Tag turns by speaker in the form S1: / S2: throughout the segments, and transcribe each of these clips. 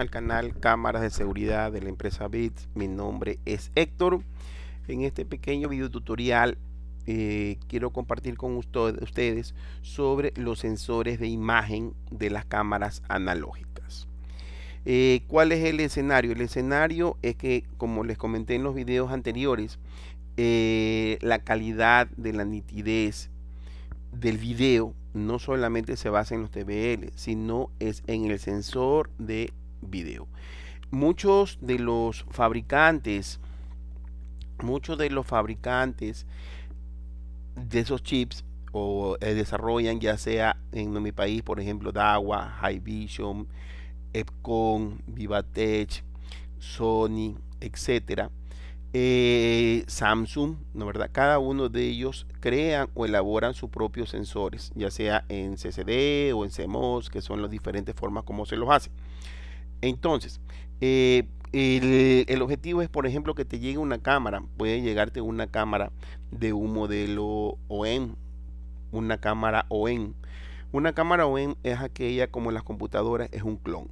S1: al canal Cámaras de Seguridad de la empresa BITS. Mi nombre es Héctor. En este pequeño video tutorial eh, quiero compartir con ustedes sobre los sensores de imagen de las cámaras analógicas. Eh, ¿Cuál es el escenario? El escenario es que, como les comenté en los videos anteriores, eh, la calidad de la nitidez del video no solamente se basa en los TBL, sino es en el sensor de video. Muchos de los fabricantes, muchos de los fabricantes de esos chips o eh, desarrollan ya sea en, mi país, por ejemplo, Dawa, High Vision, Epcon, Vivatech, Sony, etcétera. Eh, Samsung, ¿no verdad? Cada uno de ellos crean o elaboran sus propios sensores, ya sea en CCD o en CMOS, que son las diferentes formas como se los hace. Entonces, eh, el, objetivo es, por ejemplo, que te llegue una cámara. Puede llegarte una cámara de un modelo OEM. Una cámara OEM. Una cámara OEM es aquella como las computadoras, es un clon.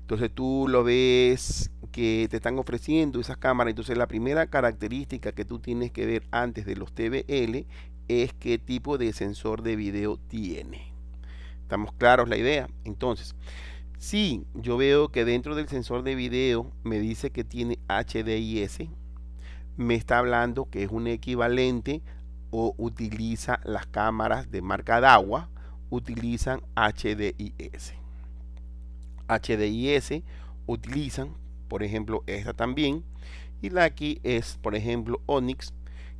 S1: Entonces tú lo ves que te están ofreciendo esas cámaras. Entonces la primera característica que tú tienes que ver antes de los TBL es qué tipo de sensor de video tiene. ¿Estamos claros la idea? Entonces, Sí, yo veo que dentro del sensor de video me dice que tiene HDIS. Me está hablando que es un equivalente o utiliza las cámaras de marca DAWA, utilizan HDIS. HDIS utilizan, por ejemplo, esta también. Y la aquí es, por ejemplo, Onyx,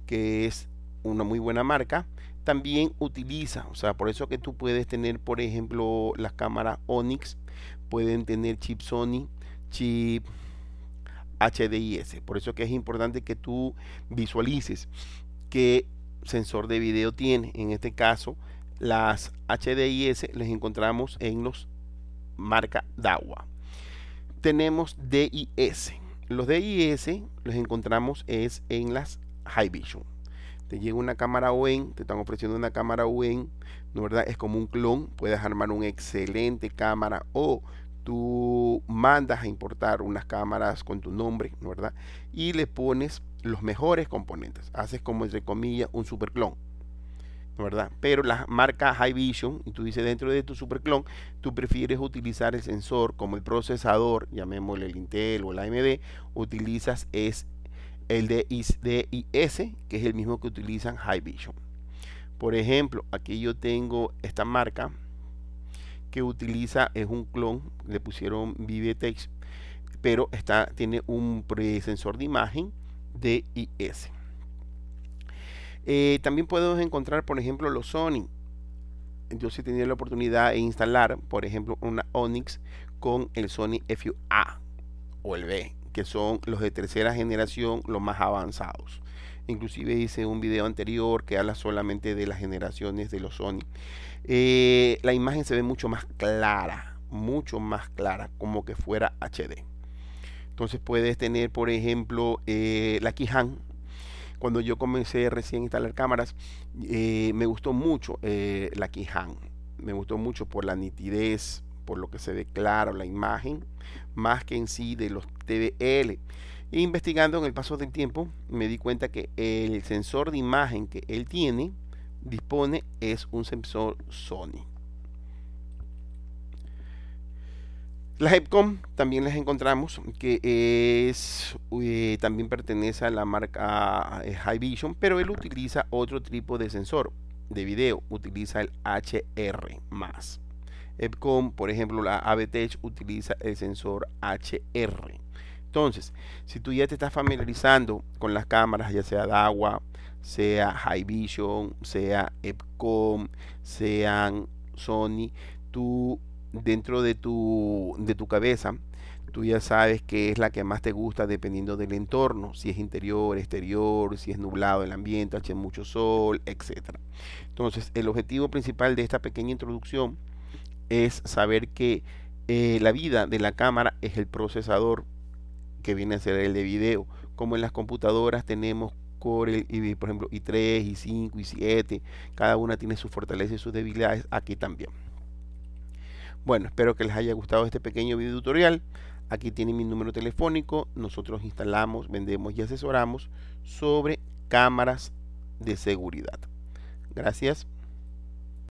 S1: que es una muy buena marca también utiliza, o sea, por eso que tú puedes tener, por ejemplo, las cámaras Onyx, pueden tener chip Sony, chip HDIS. Por eso que es importante que tú visualices qué sensor de video tiene. En este caso, las HDIS las encontramos en los marca DAWA. Tenemos DIS. Los DIS los encontramos es en las High Vision te llega una cámara UN, te están ofreciendo una cámara UN, ¿no verdad? Es como un clon, puedes armar una excelente cámara o tú mandas a importar unas cámaras con tu nombre, ¿no verdad? Y le pones los mejores componentes, haces como entre comillas un super clon. ¿no ¿verdad? Pero la marca High Vision, y tú dices dentro de tu super clon, tú prefieres utilizar el sensor como el procesador, llamémosle el Intel o el AMD, utilizas es el DIS, que es el mismo que utilizan High Vision. Por ejemplo, aquí yo tengo esta marca que utiliza, es un clon, le pusieron Vivetex, pero está, tiene un sensor de imagen DIS. Eh, también podemos encontrar, por ejemplo, los Sony. Yo sí tenía la oportunidad de instalar, por ejemplo, una Onyx con el Sony a o el B, que son los de tercera generación, los más avanzados. Inclusive hice un video anterior que habla solamente de las generaciones de los Sony. Eh, la imagen se ve mucho más clara, mucho más clara, como que fuera HD. Entonces puedes tener, por ejemplo, eh, la han Cuando yo comencé recién a instalar cámaras, eh, me gustó mucho eh, la han Me gustó mucho por la nitidez, por lo que se ve claro la imagen, más que en sí de los TBL. investigando en el paso del tiempo, me di cuenta que el sensor de imagen que él tiene, dispone, es un sensor Sony. La Hepcom también les encontramos, que es eh, también pertenece a la marca eh, High Vision, pero él utiliza otro tipo de sensor de video, utiliza el HR más. EPCOM, por ejemplo, la Avtech utiliza el sensor HR. Entonces, si tú ya te estás familiarizando con las cámaras, ya sea DAWA, sea High Vision, sea EPCOM, sean Sony, tú dentro de tu, de tu cabeza, tú ya sabes qué es la que más te gusta dependiendo del entorno, si es interior, exterior, si es nublado el ambiente, hace mucho sol, etc. Entonces, el objetivo principal de esta pequeña introducción es saber que eh, la vida de la cámara es el procesador que viene a ser el de video. Como en las computadoras tenemos Core, por ejemplo, i3, i5, i7, cada una tiene sus fortalezas y sus debilidades aquí también. Bueno, espero que les haya gustado este pequeño video tutorial. Aquí tienen mi número telefónico. Nosotros instalamos, vendemos y asesoramos sobre cámaras de seguridad. Gracias.